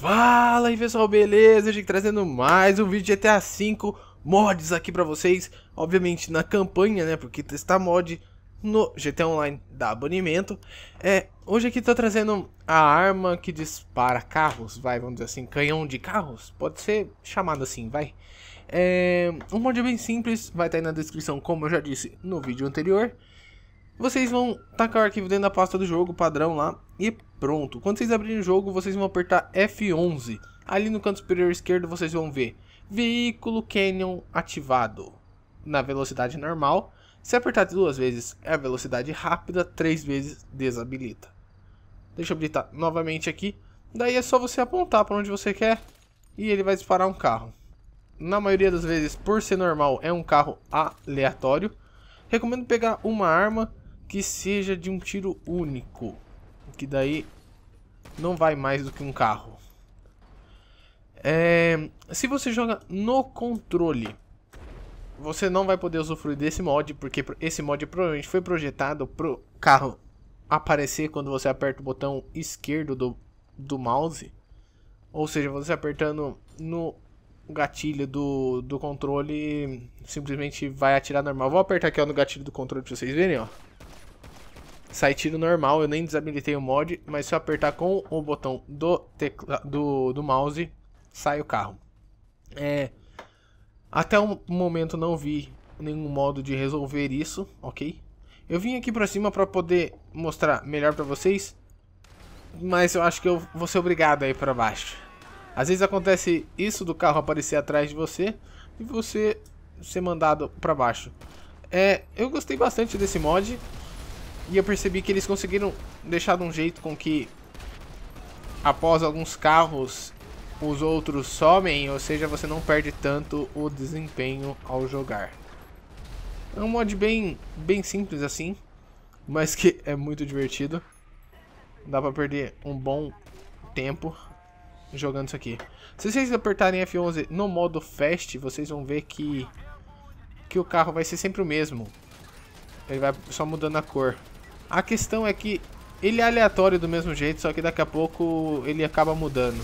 Fala aí pessoal, beleza? Hoje trazendo mais um vídeo de GTA V mods aqui pra vocês. Obviamente na campanha, né? Porque testar mod no GTA Online dá banimento. É, hoje aqui tô trazendo a arma que dispara carros, vai, vamos dizer assim, canhão de carros, pode ser chamado assim, vai. É um mod bem simples, vai estar tá aí na descrição, como eu já disse no vídeo anterior. Vocês vão tacar o arquivo dentro da pasta do jogo, padrão lá, e pronto. Quando vocês abrirem o jogo, vocês vão apertar F11. Ali no canto superior esquerdo, vocês vão ver Veículo Canyon ativado, na velocidade normal. Se apertar duas vezes, é a velocidade rápida, três vezes, desabilita. Deixa eu habilitar novamente aqui. Daí é só você apontar para onde você quer e ele vai disparar um carro na maioria das vezes, por ser normal, é um carro aleatório. Recomendo pegar uma arma que seja de um tiro único, que daí não vai mais do que um carro. É, se você joga no controle, você não vai poder usufruir desse mod, porque esse mod provavelmente foi projetado pro carro aparecer quando você aperta o botão esquerdo do, do mouse. Ou seja, você apertando no o gatilho do, do controle simplesmente vai atirar normal. Vou apertar aqui ó, no gatilho do controle pra vocês verem, ó. Sai tiro normal, eu nem desabilitei o mod, mas se eu apertar com o botão do, tecla, do, do mouse, sai o carro. É, até o momento não vi nenhum modo de resolver isso, ok? Eu vim aqui pra cima pra poder mostrar melhor pra vocês, mas eu acho que eu vou ser obrigado a ir pra baixo. Às vezes acontece isso do carro aparecer atrás de você e você ser mandado para baixo. É, eu gostei bastante desse mod e eu percebi que eles conseguiram deixar de um jeito com que após alguns carros os outros somem, ou seja, você não perde tanto o desempenho ao jogar. É um mod bem, bem simples assim, mas que é muito divertido. Dá pra perder um bom tempo jogando isso aqui. Se vocês apertarem F11 no modo Fast, vocês vão ver que, que o carro vai ser sempre o mesmo. Ele vai só mudando a cor. A questão é que ele é aleatório do mesmo jeito, só que daqui a pouco ele acaba mudando.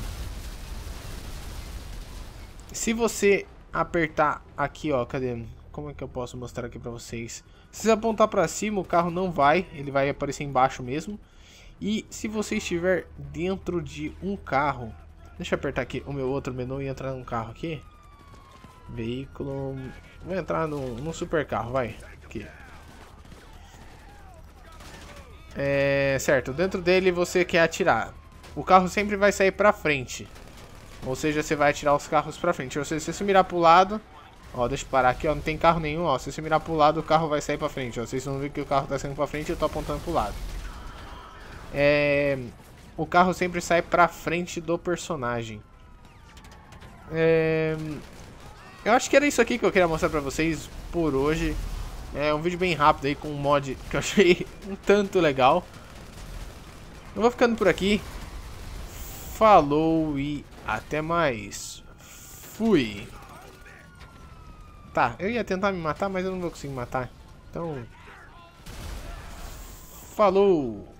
Se você apertar aqui, ó, cadê? Como é que eu posso mostrar aqui pra vocês? Se você apontar pra cima, o carro não vai, ele vai aparecer embaixo mesmo. E se você estiver dentro de um carro, Deixa eu apertar aqui o meu outro menu e entrar num carro aqui. Veículo... Vou entrar num, num super carro, vai. Aqui. É, certo, dentro dele você quer atirar. O carro sempre vai sair pra frente. Ou seja, você vai atirar os carros pra frente. Ou seja, se você mirar pro lado... Ó, deixa eu parar aqui, ó. Não tem carro nenhum, ó. Se você mirar pro lado, o carro vai sair pra frente, ó. Vocês vão ver que o carro tá saindo pra frente e eu tô apontando pro lado. É o carro sempre sai pra frente do personagem. É... Eu acho que era isso aqui que eu queria mostrar pra vocês por hoje. É um vídeo bem rápido aí com um mod que eu achei um tanto legal. Eu vou ficando por aqui. Falou e até mais. Fui. Tá, eu ia tentar me matar, mas eu não vou conseguir matar. Então... Falou!